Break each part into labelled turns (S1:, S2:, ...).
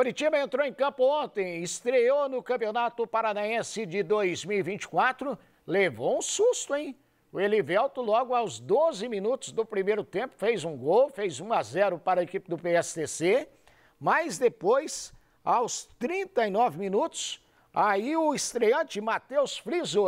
S1: Curitiba entrou em campo ontem, estreou no Campeonato Paranaense de 2024, levou um susto, hein? O Elivelto, logo aos 12 minutos do primeiro tempo, fez um gol, fez 1 a 0 para a equipe do PSTC, mas depois, aos 39 minutos, aí o estreante Matheus Friso,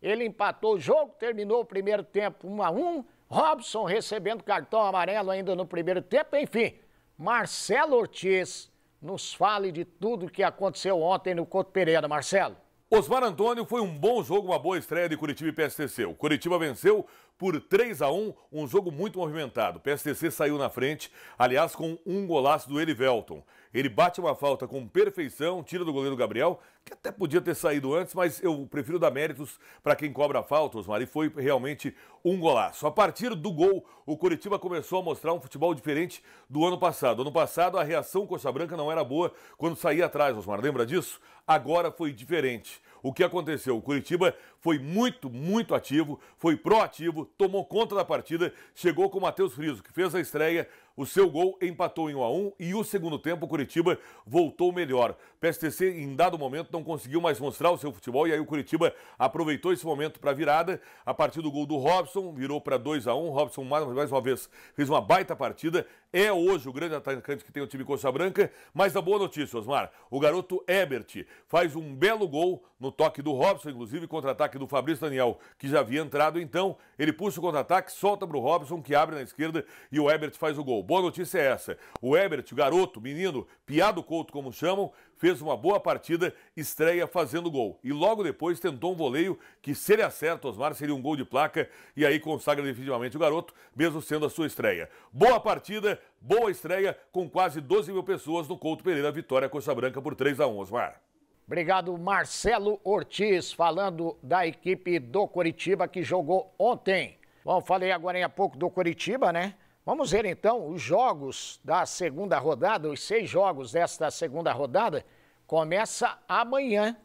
S1: ele empatou o jogo, terminou o primeiro tempo 1 a 1, Robson recebendo cartão amarelo ainda no primeiro tempo, enfim, Marcelo Ortiz nos fale de tudo que aconteceu ontem no Couto Pereira, Marcelo.
S2: Osmar Antônio foi um bom jogo, uma boa estreia de Curitiba e PSTC. O Curitiba venceu por 3 a 1 um jogo muito movimentado. O PSTC saiu na frente, aliás, com um golaço do Elivelton. Ele bate uma falta com perfeição, tira do goleiro Gabriel, que até podia ter saído antes, mas eu prefiro dar méritos para quem cobra a falta, Osmar, e foi realmente um golaço. A partir do gol, o Curitiba começou a mostrar um futebol diferente do ano passado. Ano passado, a reação Coxa Branca não era boa quando saía atrás, Osmar, lembra disso? Agora foi diferente o que aconteceu. O Curitiba foi muito, muito ativo, foi proativo, tomou conta da partida, chegou com o Matheus Friso, que fez a estreia, o seu gol empatou em 1 a 1 e o segundo tempo o Curitiba voltou melhor. O PSTC em dado momento não conseguiu mais mostrar o seu futebol e aí o Curitiba aproveitou esse momento para virada a partir do gol do Robson, virou para 2 a 1. Robson mais, mais uma vez fez uma baita partida. É hoje o grande atacante que tem o time Coxa Branca, mas a boa notícia, Osmar, o garoto Ebert faz um belo gol no toque do Robson, inclusive contra-ataque do Fabrício Daniel, que já havia entrado então, ele puxa o contra-ataque, solta para o Robson que abre na esquerda e o Ebert faz o gol. Boa notícia é essa. O Ebert, o garoto, menino, piado couto como chamam, fez uma boa partida, estreia fazendo gol. E logo depois tentou um voleio que, se ele acerta, Osmar, seria um gol de placa e aí consagra definitivamente o garoto, mesmo sendo a sua estreia. Boa partida, boa estreia, com quase 12 mil pessoas no Couto Pereira, vitória Coxa Branca por 3 a 1 Osmar.
S1: Obrigado, Marcelo Ortiz, falando da equipe do Coritiba que jogou ontem. Bom, falei agora há pouco do Coritiba, né? Vamos ver então os jogos da segunda rodada, os seis jogos desta segunda rodada. Começa amanhã.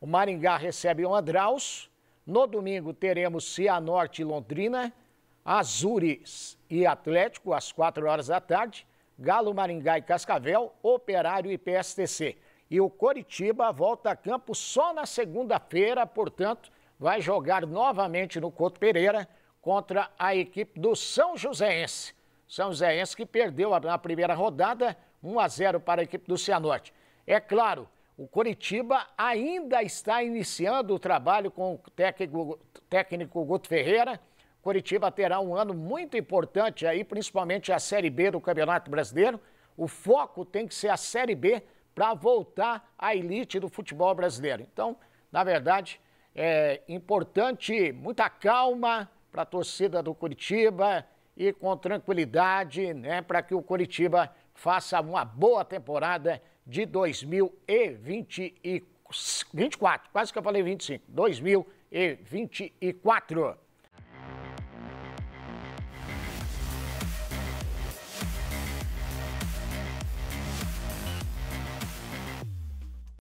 S1: O Maringá recebe o Andraus. No domingo teremos Cianorte e Londrina, Azures e Atlético, às quatro horas da tarde. Galo, Maringá e Cascavel, Operário e PSTC. E o Coritiba volta a campo só na segunda-feira, portanto, vai jogar novamente no Couto Pereira contra a equipe do São Joséense. São Joséense que perdeu na primeira rodada, 1 a 0 para a equipe do Cianorte. É claro, o Coritiba ainda está iniciando o trabalho com o técnico, técnico Guto Ferreira. Coritiba terá um ano muito importante aí, principalmente a Série B do Campeonato Brasileiro. O foco tem que ser a Série B para voltar à elite do futebol brasileiro. Então, na verdade, é importante muita calma para a torcida do Curitiba e com tranquilidade né, para que o Curitiba faça uma boa temporada de 2024. Quase que eu falei 25. 2024.